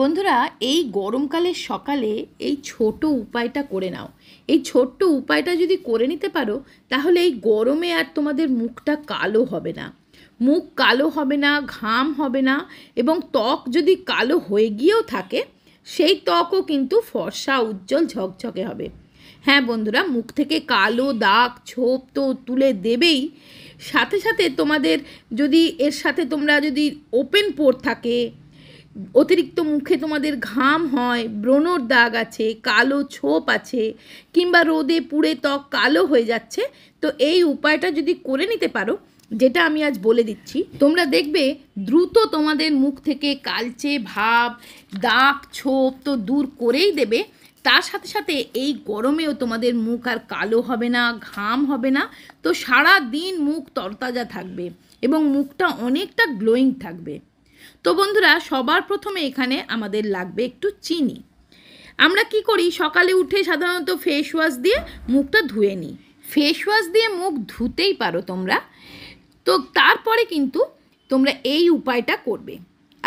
বন্ধুরা এই গরমকালের সকালে এই ছোট উপায়টা করে নাও এই ছোট্ট উপায়টা যদি করে নিতে পারো তাহলে এই গরমে আর তোমাদের মুখটা কালো হবে না মুখ কালো হবে না ঘাম হবে না এবং ত্বক যদি কালো হয়ে গিয়েও থাকে সেই ত্বকও কিন্তু ফর্সা উজ্জ্বল ঝকঝকে হবে হ্যাঁ বন্ধুরা মুখ থেকে কালো দাগ ছোপ তো তুলে দেবেই সাথে সাথে তোমাদের যদি এর সাথে তোমরা যদি ওপেন পোর থাকে অতিরিক্ত মুখে তোমাদের ঘাম হয় ব্রণর দাগ আছে কালো ছোপ আছে কিংবা রোদে পুড়ে ত্বক কালো হয়ে যাচ্ছে তো এই উপায়টা যদি করে নিতে পারো যেটা আমি আজ বলে দিচ্ছি তোমরা দেখবে দ্রুত তোমাদের মুখ থেকে কালচে ভাব দাগ ছোপ তো দূর করেই দেবে তার সাথে সাথে এই গরমেও তোমাদের মুখ আর কালো হবে না ঘাম হবে না তো সারা দিন মুখ তরতাজা থাকবে এবং মুখটা অনেকটা গ্লোয়িং থাকবে তো বন্ধুরা সবার প্রথমে এখানে আমাদের লাগবে একটু চিনি আমরা কি করি সকালে উঠে সাধারণত ফেস ওয়াশ দিয়ে মুখটা ধুয়ে নিই ফেস ওয়াশ দিয়ে মুখ ধুতেই পারো তোমরা তো তারপরে কিন্তু তোমরা এই উপায়টা করবে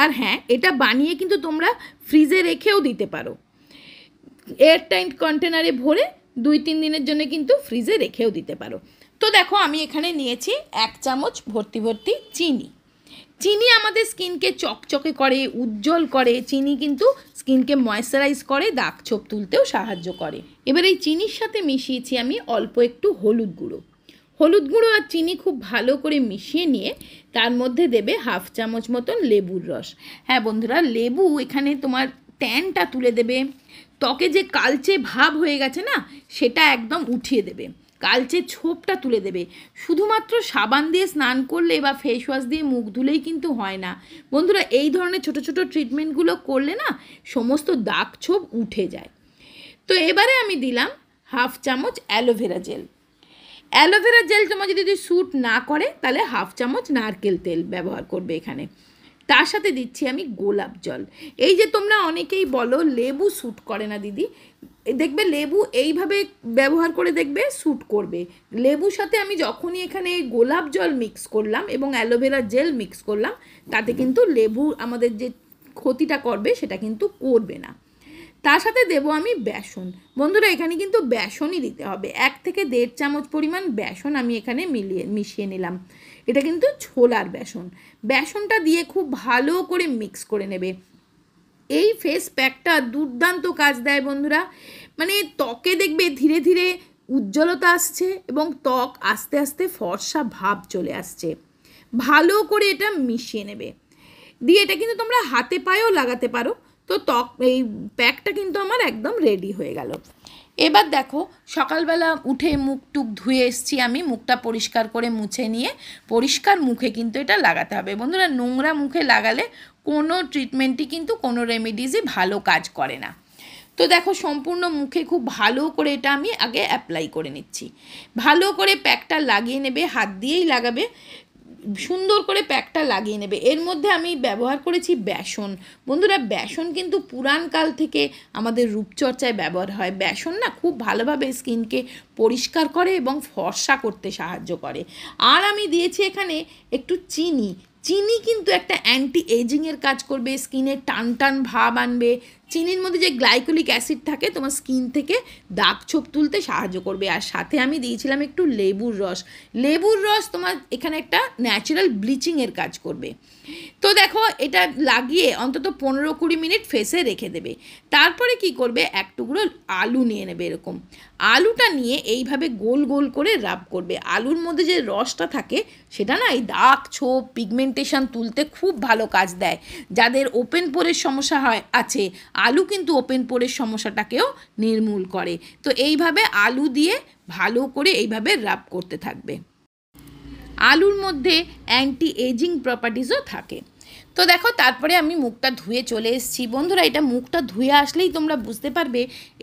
আর হ্যাঁ এটা বানিয়ে কিন্তু তোমরা ফ্রিজে রেখেও দিতে পারো এয়ার টাইট কন্টেনারে ভরে দুই তিন দিনের জন্য কিন্তু ফ্রিজে রেখেও দিতে পারো তো দেখো আমি এখানে নিয়েছি এক চামচ ভর্তি ভর্তি চিনি চিনি আমাদের স্কিনকে চকচকে করে উজ্জ্বল করে চিনি কিন্তু স্কিনকে ময়েশ্চারাইজ করে দাগ ছোপ তুলতেও সাহায্য করে এবার এই চিনির সাথে মিশিয়েছি আমি অল্প একটু হলুদ গুঁড়ো হলুদ গুঁড়ো আর চিনি খুব ভালো করে মিশিয়ে নিয়ে তার মধ্যে দেবে হাফ চামচ মতন লেবুর রস হ্যাঁ বন্ধুরা লেবু এখানে তোমার ট্যানটা তুলে দেবে ত্বকে যে কালচে ভাব হয়ে গেছে না সেটা একদম উঠিয়ে দেবে কালচে ছোপটা তুলে দেবে শুধুমাত্র সাবান দিয়ে স্নান করলে বা ফেস ওয়াশ দিয়ে মুখ ধুলেই কিন্তু হয় না বন্ধুরা এই ধরনের ছোট ছোট ট্রিটমেন্টগুলো করলে না সমস্ত দাগ ছোপ উঠে যায় তো এবারে আমি দিলাম হাফ চামচ অ্যালোভেরা জেল অ্যালোভেরা জেল তোমার যদি স্যুট না করে তাহলে হাফ চামচ নারকেল তেল ব্যবহার করবে এখানে তার সাথে দিচ্ছি আমি গোলাপ জল এই যে তোমরা অনেকেই বলো লেবু স্যুট করে না দিদি দেখবে লেবু এইভাবে ব্যবহার করে দেখবে স্যুট করবে লেবুর সাথে আমি যখনই এখানে গোলাপ জল মিক্স করলাম এবং অ্যালোভেরা জেল মিক্স করলাম তাতে কিন্তু লেবু আমাদের যে ক্ষতিটা করবে সেটা কিন্তু করবে না তার সাথে দেব আমি বেসন বন্ধুরা এখানে কিন্তু বেসনই দিতে হবে এক থেকে দেড় চামচ পরিমাণ বেসন আমি এখানে মিলিয়ে মিশিয়ে নিলাম এটা কিন্তু ছোলার বেসন বেসনটা দিয়ে খুব ভালো করে মিক্স করে নেবে এই ফেস প্যাকটা দুর্দান্ত কাজ দেয় বন্ধুরা মানে ত্বকে দেখবে ধীরে ধীরে উজ্জ্বলতা আসছে এবং ত্বক আস্তে আস্তে ফর্সা ভাব চলে আসছে ভালো করে এটা মিশিয়ে নেবে দিয়ে এটা কিন্তু তোমরা হাতে পায়েও লাগাতে পারো তো ত্বক এই প্যাকটা কিন্তু আমার একদম রেডি হয়ে গেল এবার দেখো সকালবেলা উঠে মুখ টুক ধুয়ে এসছি আমি মুখটা পরিষ্কার করে মুছে নিয়ে পরিষ্কার মুখে কিন্তু এটা লাগাতে হবে বন্ধুরা নোংরা মুখে লাগালে কোনো ট্রিটমেন্টই কিন্তু কোনো রেমেডিজই ভালো কাজ করে না তো দেখো সম্পূর্ণ মুখে খুব ভালো করে এটা আমি আগে অ্যাপ্লাই করে নিচ্ছি ভালো করে প্যাকটা লাগিয়ে নেবে হাত দিয়েই লাগাবে সুন্দর করে প্যাকটা লাগিয়ে নেবে এর মধ্যে আমি ব্যবহার করেছি বেসন বন্ধুরা বেসন কিন্তু পুরাণকাল থেকে আমাদের রূপচর্চায় ব্যবহার হয় বেসন না খুব ভালোভাবে স্কিনকে পরিষ্কার করে এবং ফর্সা করতে সাহায্য করে আর আমি দিয়েছি এখানে একটু চিনি চিনি কিন্তু একটা অ্যান্টি এজিংয়ের কাজ করবে স্কিনে টান টান ভাব আনবে চিনির মধ্যে যে গ্লাইকোলিক অ্যাসিড থাকে তোমার স্কিন থেকে দাগ ছোপ তুলতে সাহায্য করবে আর সাথে আমি দিয়েছিলাম একটু লেবুর রস লেবুর রস তোমার এখানে একটা ন্যাচারাল ব্লিচিংয়ের কাজ করবে তো দেখো এটা লাগিয়ে অন্তত পনেরো কুড়ি মিনিট ফেসে রেখে দেবে তারপরে কি করবে এক টুকরো আলু নিয়ে নেবে এরকম আলুটা নিয়ে এইভাবে গোল গোল করে রাব করবে আলুর মধ্যে যে রসটা থাকে সেটা না এই দাগ ছোপ পিগমেন্টেশন তুলতে খুব ভালো কাজ দেয় যাদের ওপেন পোরের সমস্যা হয় আছে আলু কিন্তু ওপেন পোরের সমস্যাটাকেও নির্মূল করে তো এইভাবে আলু দিয়ে ভালো করে এইভাবে রাব করতে থাকবে আলুর মধ্যে অ্যান্টি এজিং প্রপার্টিসও থাকে তো দেখো তারপরে আমি মুখটা ধুয়ে চলে এসেছি বন্ধুরা এটা মুখটা ধুয়ে আসলেই তোমরা বুঝতে পারবে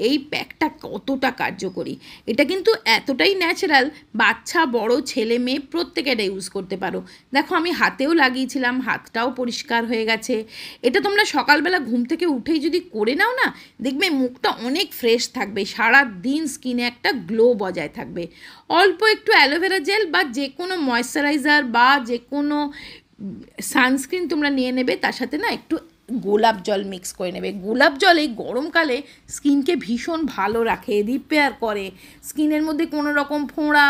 এই প্যাকটা কতটা কার্যকরী এটা কিন্তু এতটাই ন্যাচারাল বাচ্চা বড় ছেলে মেয়ে প্রত্যেকে এটা ইউজ করতে পারো দেখো আমি হাতেও লাগিয়েছিলাম হাতটাও পরিষ্কার হয়ে গেছে এটা তোমরা সকালবেলা ঘুম থেকে উঠেই যদি করে নাও না দেখবে মুখটা অনেক ফ্রেশ থাকবে সারা দিন স্কিনে একটা গ্লো বজায় থাকবে অল্প একটু অ্যালোভেরা জেল বা যে কোনো ময়শ্চারাইজার বা যে কোনো সানস্ক্রিন তোমরা নিয়ে নেবে তার সাথে না একটু গোলাপ জল মিক্স করে নেবে গোলাপ জল এই গরমকালে স্কিনকে ভীষণ ভালো রাখে রিপেয়ার করে স্কিনের মধ্যে কোনো রকম ফোঁড়া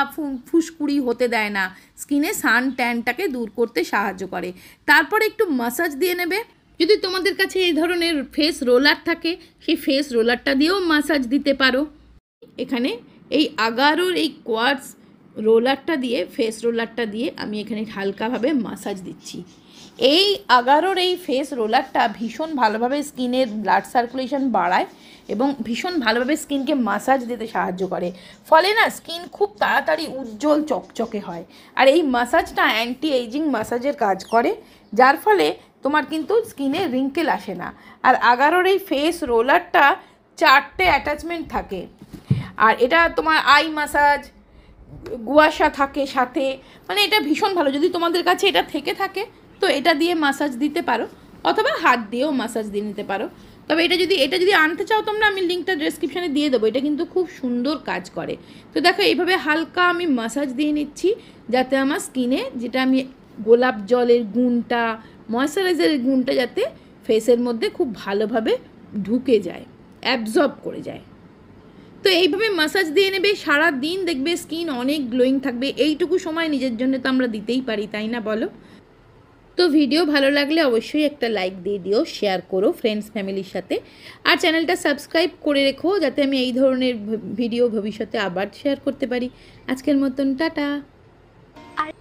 ফুসকুড়ি হতে দেয় না স্কিনে সান ট্যানটাকে দূর করতে সাহায্য করে তারপরে একটু মাসাজ দিয়ে নেবে যদি তোমাদের কাছে এই ধরনের ফেস রোলার থাকে সেই ফেস রোলারটা দিয়েও মাসাজ দিতে পারো এখানে এই আগারোর এই কোয়ার্স রোলারটা দিয়ে ফেস রোলারটা দিয়ে আমি এখানে হালকাভাবে মাসাজ দিচ্ছি এই আগারোর এই ফেস রোলারটা ভীষণ ভালোভাবে স্কিনের ব্লাড সার্কুলেশন বাড়ায় এবং ভীষণ ভালোভাবে স্কিনকে মাসাজ দিতে সাহায্য করে ফলে না স্কিন খুব তাড়াতাড়ি উজ্জ্বল চকচকে হয় আর এই মাসাজটা অ্যান্টি এইজিং মাসাজের কাজ করে যার ফলে তোমার কিন্তু স্কিনে রিঙ্কেল আসে না আর আগারোর এই ফেস রোলারটা চারটে অ্যাটাচমেন্ট থাকে আর এটা তোমার আই মাসাজ গুয়াশা থাকে সাথে মানে এটা ভীষণ ভালো যদি তোমাদের কাছে এটা থেকে থাকে তো এটা দিয়ে মাসাজ দিতে পারো অথবা হাত দিয়েও মাসাজ দিয়ে নিতে পারো তবে এটা যদি এটা যদি আনতে চাও তোমরা আমি লিঙ্কটা ডেসক্রিপশানে দিয়ে দেবো এটা কিন্তু খুব সুন্দর কাজ করে তো দেখো এইভাবে হালকা আমি মাসাজ দিয়ে নিচ্ছি যাতে আমার স্কিনে যেটা আমি গোলাপ জলের গুণটা ময়শ্চারাইজারের গুণটা যাতে ফেসের মধ্যে খুব ভালোভাবে ঢুকে যায় অ্যাবজর্ব করে যায় তো এইভাবে মাসাজ দিয়ে নেবে সারা দিন দেখবে স্কিন অনেক গ্লোয়িং থাকবে এইটুকু সময় নিজের জন্য তো আমরা দিতেই পারি তাই না বলো তো ভিডিও ভালো লাগলে অবশ্যই একটা লাইক দিয়ে দিও শেয়ার করো ফ্রেন্ডস ফ্যামিলির সাথে আর চ্যানেলটা সাবস্ক্রাইব করে রেখো যাতে আমি এই ধরনের ভিডিও ভবিষ্যতে আবার শেয়ার করতে পারি আজকের মতন টাটা